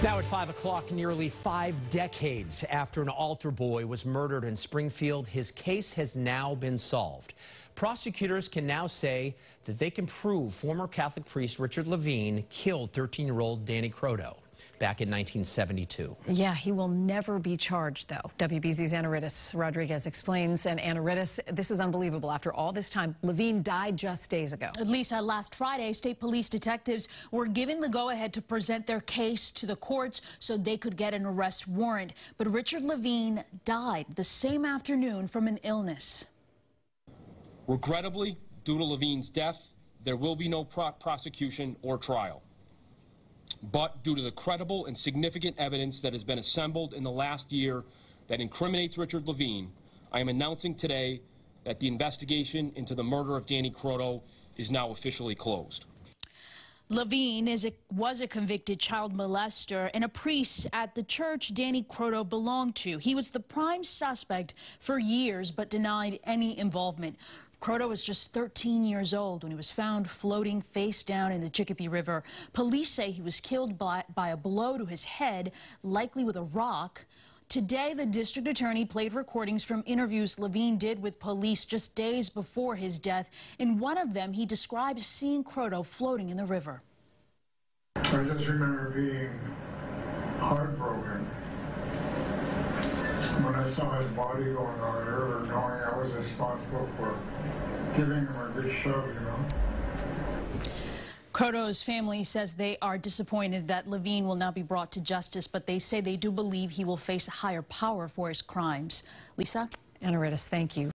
Now at 5 o'clock, nearly five decades after an altar boy was murdered in Springfield, his case has now been solved. Prosecutors can now say that they can prove former Catholic priest Richard Levine killed 13-year-old Danny Crodo back in 1972. Yeah, he will never be charged, though. WBZ's Anaritis Rodriguez explains. And Anaritis, this is unbelievable. After all this time, Levine died just days ago. At Lisa, uh, last Friday, state police detectives were given the go ahead to present their case to the courts so they could get an arrest warrant. But Richard Levine died the same afternoon from an illness. Regrettably, due to Levine's death, there will be no pro prosecution or trial but due to the credible and significant evidence that has been assembled in the last year that incriminates Richard Levine, I am announcing today that the investigation into the murder of Danny Croto is now officially closed. Levine a, was a convicted child molester and a priest at the church Danny Croto belonged to. He was the prime suspect for years but denied any involvement. Croto was just 13 years old when he was found floating face down in the Chicopee River. Police say he was killed by, by a blow to his head, likely with a rock. Today, the district attorney played recordings from interviews Levine did with police just days before his death. In one of them, he describes seeing Croto floating in the river. I just remember being hard hits on his body going over there or knowing I was responsible for giving him a good shove, you know. Croto's family says they are disappointed that Levine will not be brought to justice, but they say they do believe he will face a higher power for his crimes. Lisa? Anna thank you.